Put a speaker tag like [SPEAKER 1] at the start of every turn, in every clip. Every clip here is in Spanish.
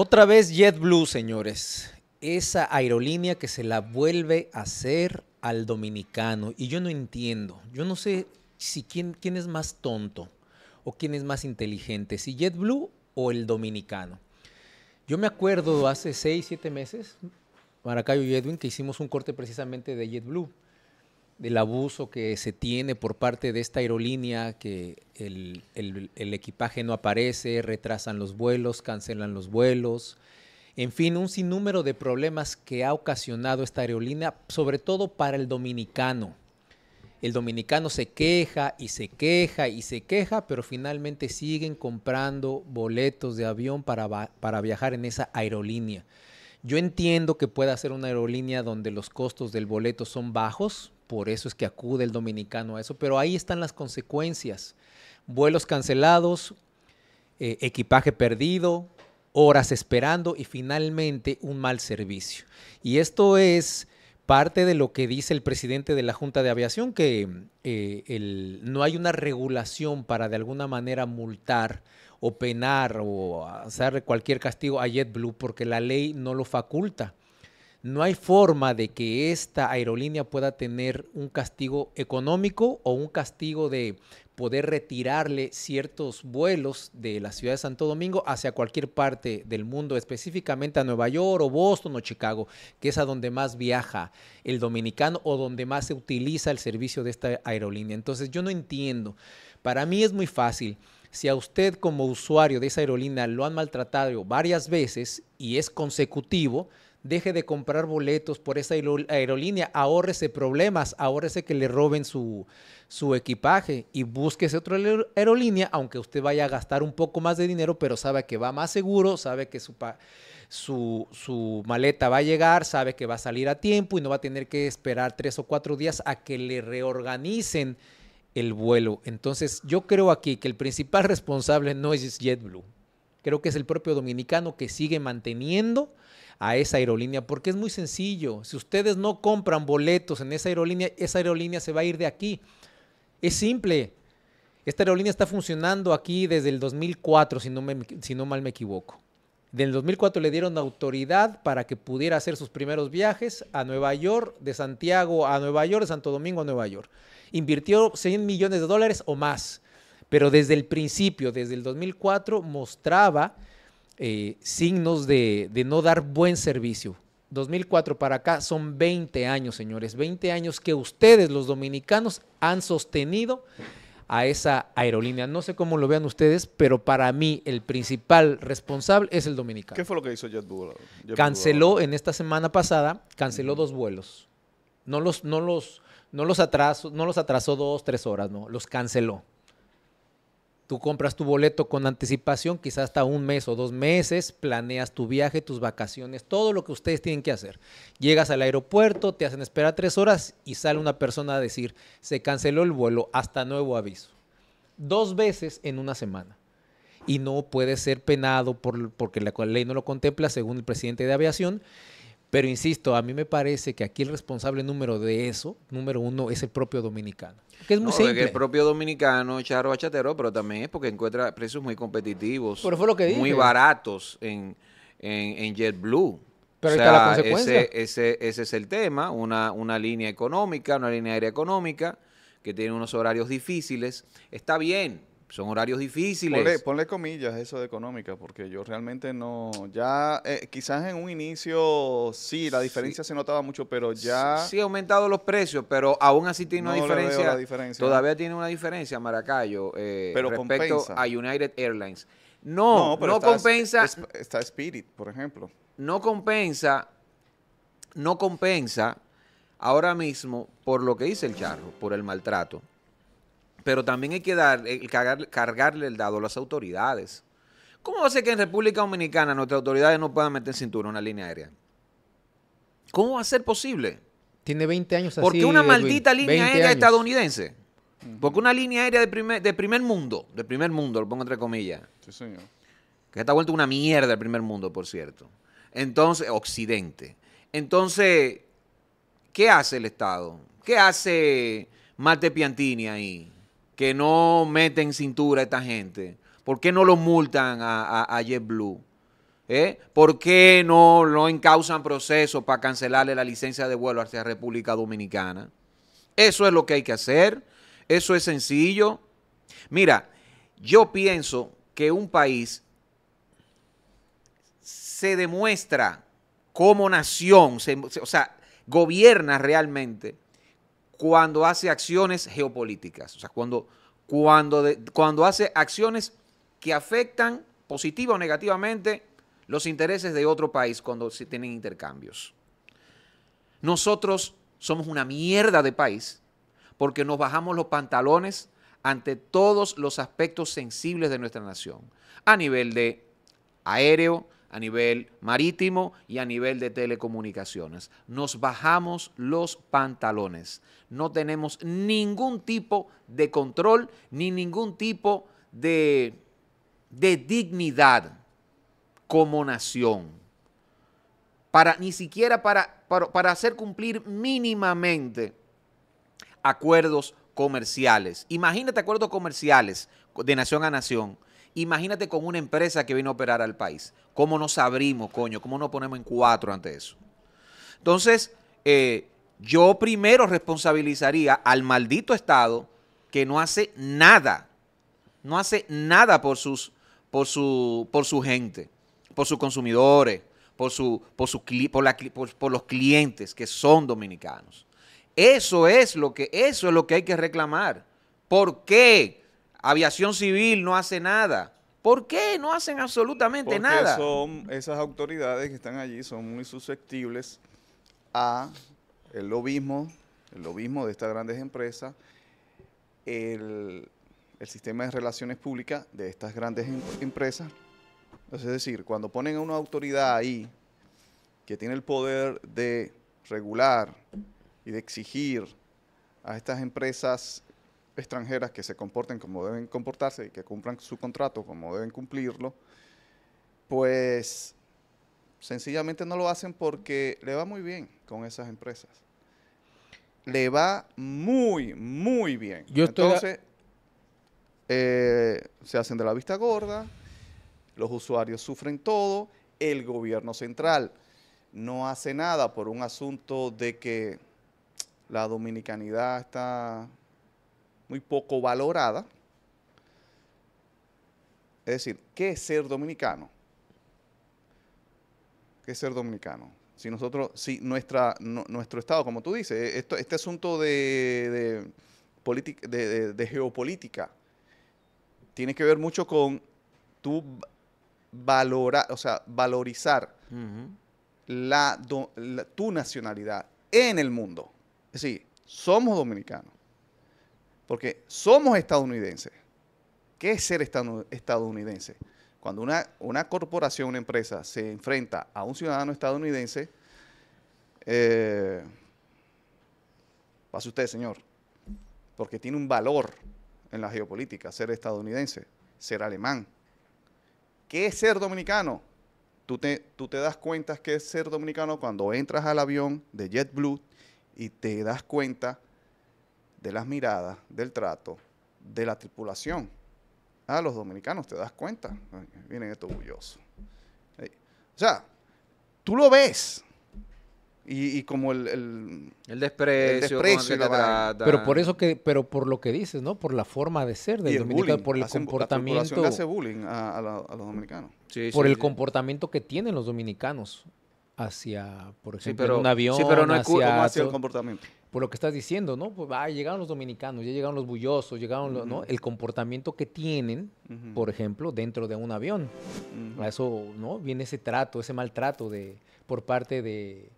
[SPEAKER 1] Otra vez JetBlue, señores. Esa aerolínea que se la vuelve a hacer al dominicano. Y yo no entiendo. Yo no sé si quién, quién es más tonto o quién es más inteligente. Si JetBlue o el dominicano. Yo me acuerdo hace 6, siete meses, Maracayo y Edwin, que hicimos un corte precisamente de JetBlue del abuso que se tiene por parte de esta aerolínea, que el, equipaje no aparece, retrasan los vuelos, cancelan los vuelos, en fin, un sinnúmero de problemas que ha ocasionado esta aerolínea, sobre todo para el dominicano. El dominicano se queja y se queja y se queja, pero finalmente siguen comprando boletos de avión para viajar en esa aerolínea. Yo entiendo que pueda ser una aerolínea donde los costos del boleto son bajos, por eso es que acude el dominicano a eso, pero ahí están las consecuencias. Vuelos cancelados, eh, equipaje perdido, horas esperando y finalmente un mal servicio. Y esto es parte de lo que dice el presidente de la Junta de Aviación, que eh, no hay una regulación para de alguna manera multar o penar o hacer cualquier castigo a JetBlue porque la ley no lo faculta. No hay forma de que esta aerolínea pueda tener un castigo económico o un castigo de poder retirarle ciertos vuelos de la ciudad de Santo Domingo hacia cualquier parte del mundo, específicamente a Nueva York o Boston o Chicago, que es a donde más viaja el dominicano o donde más se utiliza el servicio de esta aerolínea. Entonces yo no entiendo. Para mí es muy fácil. Si a usted como usuario de esa aerolínea lo han maltratado varias veces y es consecutivo, deje de comprar boletos por esa aerolínea, ahorrese problemas, ahórrese que le roben su, equipaje y búsquese otra aerolínea, aunque usted vaya a gastar un poco más de dinero, pero sabe que va más seguro, sabe que su, su maleta va a llegar, sabe que va a salir a tiempo y no va a tener que esperar tres o cuatro días a que le reorganicen el vuelo. Entonces, yo creo aquí que el principal responsable no es JetBlue. Creo que es el propio dominicano que sigue manteniendo a esa aerolínea, porque es muy sencillo. Si ustedes no compran boletos en esa aerolínea, esa aerolínea se va a ir de aquí. Es simple. Esta aerolínea está funcionando aquí desde el 2004, si no, si no mal me equivoco. Del 2004 le dieron autoridad para que pudiera hacer sus primeros viajes a Nueva York, de Santiago a Nueva York, de Santo Domingo a Nueva York. Invirtió 100 millones de dólares o más, pero desde el principio, desde el 2004, mostraba eh, signos de, de no dar buen servicio. 2004 para acá son 20 años, señores, 20 años que ustedes, los dominicanos, han sostenido a esa aerolínea. No sé cómo lo vean ustedes, pero para mí el principal responsable es el dominicano. ¿Qué fue lo que hizo JetBlue? canceló en esta semana pasada, canceló dos vuelos. No los, no los, no los atrasó, no los atrasó dos, tres horas, no, los canceló. Tú compras tu boleto con anticipación, quizás hasta un mes o dos meses, planeas tu viaje, tus vacaciones, todo lo que ustedes tienen que hacer. Llegas al aeropuerto, te hacen esperar tres horas y sale una persona a decir, se canceló el vuelo, hasta nuevo aviso. Dos veces en una semana. Y no puede ser penado por, porque la ley no lo contempla, según el presidente de aviación. Pero insisto, a mí me parece que aquí el responsable número de eso, número uno, es el propio dominicano.
[SPEAKER 2] Que es muy no, el propio dominicano, Charo Bachatero, pero también es porque encuentra precios muy competitivos. Muy baratos en, en, JetBlue. Pero la consecuencia. Ese, ese, ese, es el tema, una, una línea económica, una línea aérea económica, que tiene unos horarios difíciles. Está bien, son horarios difíciles.
[SPEAKER 3] Ponle, comillas eso de económica, porque yo realmente no, ya eh, quizás en un inicio sí, la diferencia se notaba mucho, pero ya... Sí,
[SPEAKER 2] ha aumentado los precios, pero aún así tiene una diferencia, la Todavía tiene una diferencia, Maracayo, eh, respecto a United Airlines. No, no, compensa... está Spirit, por ejemplo. No compensa, no compensa ahora mismo por lo que dice el charro, por el maltrato pero también hay que dar, cargarle el dado a las autoridades. ¿Cómo va a ser que en República Dominicana nuestras autoridades no puedan meter en cintura una línea aérea? ¿Cómo va a ser posible?
[SPEAKER 1] Tiene 20 años
[SPEAKER 2] así. Porque una eh, maldita línea aérea estadounidense. Porque una línea aérea de primer, de primer mundo, de primer mundo, lo pongo entre comillas. Sí, señor. Que está vuelto una mierda el primer mundo, por cierto. Entonces, Occidente. Entonces, ¿qué hace el Estado? ¿Qué hace Marte Piantini ahí? que no meten cintura a esta gente? ¿Por qué no lo multan a, a, JetBlue? ¿Eh? ¿Por qué no, lo encausan proceso para cancelarle la licencia de vuelo hacia República Dominicana? Eso es lo que hay que hacer. Eso es sencillo. Mira, yo pienso que un país se demuestra como nación, o sea, gobierna realmente cuando hace acciones geopolíticas, o sea, cuando, cuando, cuando hace acciones que afectan positiva o negativamente los intereses de otro país cuando se tienen intercambios. Nosotros somos una mierda de país porque nos bajamos los pantalones ante todos los aspectos sensibles de nuestra nación, a nivel de aéreo, a nivel marítimo y a nivel de telecomunicaciones. Nos bajamos los pantalones. No tenemos ningún tipo de control ni ningún tipo de, dignidad como nación. Para, ni siquiera para, para, para hacer cumplir mínimamente acuerdos comerciales. Imagínate acuerdos comerciales de nación a nación Imagínate con una empresa que viene a operar al país. ¿Cómo nos abrimos, coño? ¿Cómo nos ponemos en cuatro ante eso? Entonces, eh, yo primero responsabilizaría al maldito Estado que no hace nada, no hace nada por, sus, por, su, por su gente, por sus consumidores, por, su, por, por, los clientes que son dominicanos. Eso es, lo que, eso es lo que hay que reclamar. ¿Por qué? Aviación Civil no hace nada. ¿Por qué no hacen absolutamente nada? Son,
[SPEAKER 3] esas autoridades que están allí son muy susceptibles a el lobismo, el lobismo de estas grandes empresas, el, sistema de relaciones públicas de estas grandes em, empresas. Es decir, cuando ponen a una autoridad ahí que tiene el poder de regular y de exigir a estas empresas extranjeras que se comporten como deben comportarse y que cumplan su contrato como deben cumplirlo, pues sencillamente no lo hacen porque le va muy bien con esas empresas. Le va muy, muy bien. Entonces, eh, se hacen de la vista gorda, los usuarios sufren todo, el gobierno central no hace nada por un asunto de que la dominicanidad está muy poco valorada. Es decir, ¿qué es ser dominicano? ¿Qué es ser dominicano? Si nosotros, si nuestra, nuestro Estado, como tú dices, eh, este asunto de, de, geopolítica tiene que ver mucho con tu valorar, o sea, valorizar tu nacionalidad en el mundo. Es decir, somos dominicanos. Porque somos estadounidenses. ¿Qué es ser estadounidense? Cuando una, una corporación, una empresa se enfrenta a un ciudadano estadounidense, eh, pase usted, señor, porque tiene un valor en la geopolítica, ser estadounidense, ser alemán. ¿Qué es ser dominicano? Tú te, tú te das cuenta que es ser dominicano cuando entras al avión de JetBlue y te das cuenta de las miradas, del trato, de la tripulación. A ah, los dominicanos, te das cuenta. Vienen estos bullosos. O sea, tú lo ves. Y, como el, desprecio, Pero por eso
[SPEAKER 1] que, pero por lo que dices, ¿no? Por la forma de ser del dominicano, por el comportamiento. La hace bullying a, los dominicanos. por el comportamiento que tienen los dominicanos hacia, por ejemplo, un avión. hacia, hacia el comportamiento? por lo que estás diciendo, ¿no? Pues ah, llegaron los dominicanos, ya llegaron los bullosos, llegaron, ¿no? El comportamiento que tienen, por ejemplo, dentro de un avión. A eso, ¿no? Viene ese trato, ese maltrato de, por parte de,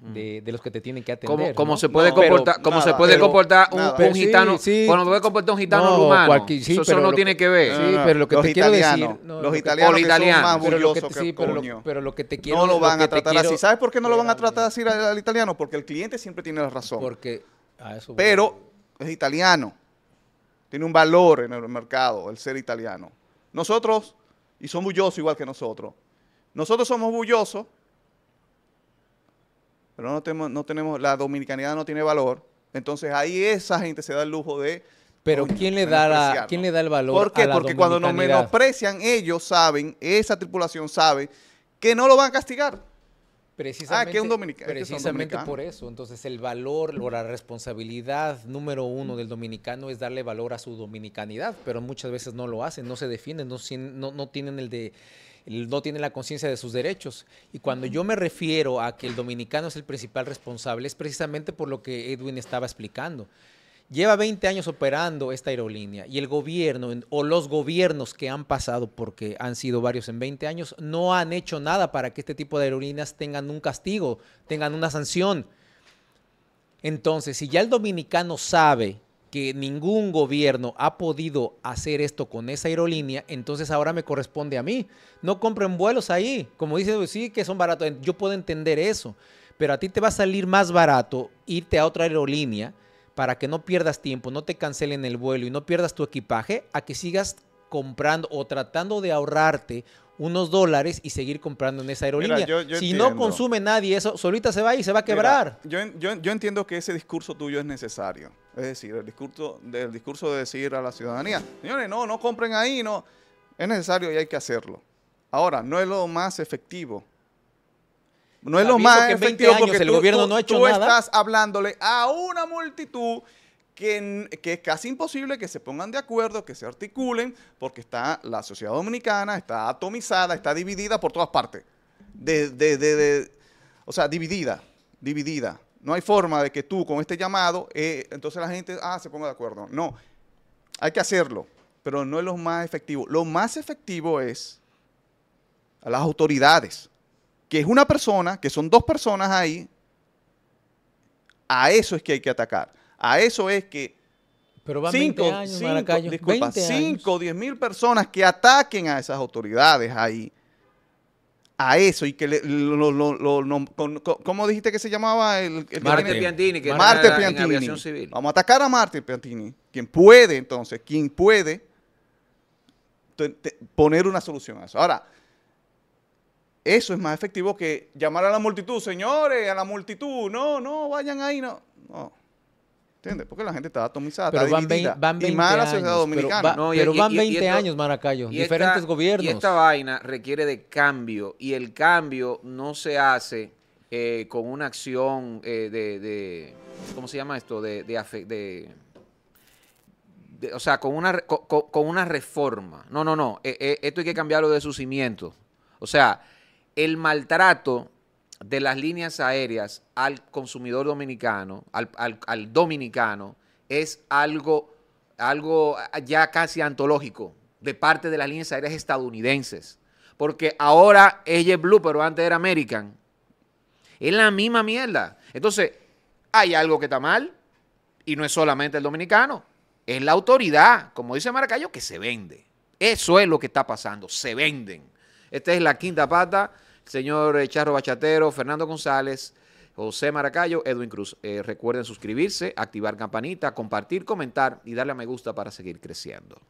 [SPEAKER 1] Mm. de, los que te tienen que atender. Como, se puede comportar, se puede comportar
[SPEAKER 2] un, gitano, sí, puede comportar un gitano no, eso, no tiene que ver. Sí, pero lo que los te decir, los italianos, son más bullosos que,
[SPEAKER 1] pero, pero lo que te quiero No lo van a tratar así.
[SPEAKER 3] ¿Sabes por qué no lo van a tratar así al, italiano? Porque el cliente siempre tiene la razón. Porque Pero es italiano. Tiene un valor en el mercado el ser italiano. Nosotros y son bullosos igual que nosotros. Nosotros somos bullosos pero no tenemos, no tenemos, la dominicanidad no tiene valor. Entonces ahí esa gente se da el lujo de...
[SPEAKER 1] Pero ¿quién, le da ¿quién le da el valor? ¿Por Porque cuando nos menosprecian,
[SPEAKER 3] ellos saben, esa tripulación sabe, que no lo van a castigar.
[SPEAKER 1] Precisamente, ah, que un dominicano. Precisamente por eso. Entonces, el valor o la responsabilidad número uno del dominicano es darle valor a su dominicanidad, pero muchas veces no lo hacen, no se defienden, no tienen el de no tiene la conciencia de sus derechos. Y cuando yo me refiero a que el dominicano es el principal responsable, es precisamente por lo que Edwin estaba explicando. Lleva 20 años operando esta aerolínea y el gobierno o los gobiernos que han pasado, porque han sido varios en 20 años, no han hecho nada para que este tipo de aerolíneas tengan un castigo, tengan una sanción. Entonces, si ya el dominicano sabe que ningún gobierno ha podido hacer esto con esa aerolínea, entonces ahora me corresponde a mí. No compren vuelos ahí. Como dice, pues sí que son baratos. Yo puedo entender eso. Pero a ti te va a salir más barato irte a otra aerolínea para que no pierdas tiempo, no te cancelen el vuelo y no pierdas tu equipaje, a que sigas comprando o tratando de ahorrarte unos dólares y seguir comprando en esa aerolínea. si no consume nadie eso, solita se va y se va a quebrar.
[SPEAKER 3] yo, entiendo que ese discurso tuyo es necesario. Es decir, el discurso, del discurso de decir a la ciudadanía, señores, no, no compren ahí, no. Es necesario y hay que hacerlo. Ahora, no es lo más efectivo. No es lo más efectivo porque el gobierno no ha hecho tú estás hablándole a una multitud que, es casi imposible que se pongan de acuerdo, que se articulen, porque está la sociedad dominicana, está atomizada, está dividida por todas partes. o sea, dividida, dividida. No hay forma de que tú con este llamado, eh, entonces la gente, ah, se ponga de acuerdo. No, hay que hacerlo, pero no es lo más efectivo. Lo más efectivo es a las autoridades, que es una persona, que son dos personas ahí, a eso es que hay que atacar a eso es
[SPEAKER 2] que 5
[SPEAKER 3] o 10 mil personas que ataquen a esas autoridades ahí, a eso y que ¿cómo dijiste que se llamaba? El, Marte Piantini. Marte Piantini. Vamos a atacar a Marte Piantini. Quien puede, entonces, quien puede poner una solución a eso. Ahora, eso es más efectivo que llamar a la multitud, señores, a la multitud, no, no, vayan ahí, no. No. ¿Entiendes? Porque la gente está atomizada. Pero está van, dividida, y años, la sociedad Pero, van 20 años, Maracayo. diferentes
[SPEAKER 2] gobiernos. Y esta vaina requiere de cambio. Y el cambio no se hace eh, con una acción eh, de, ¿Cómo se llama esto? De. o sea, con una, con, una reforma. No, no, no. Eh, esto hay que cambiarlo de su cimiento. O sea, el maltrato de las líneas aéreas al consumidor dominicano, al, dominicano, es algo, algo ya casi antológico de parte de las líneas aéreas estadounidenses. Porque ahora es blue, pero antes era American. Es la misma mierda. Entonces, hay algo que está mal y no es solamente el dominicano, es la autoridad, como dice Maracayo, que se vende. Eso es lo que está pasando, se venden. Esta es la quinta pata señor eh, Charro Bachatero, Fernando González, José Maracayo, Edwin Cruz. Eh, recuerden suscribirse, activar campanita, compartir, comentar y darle a me gusta para seguir creciendo.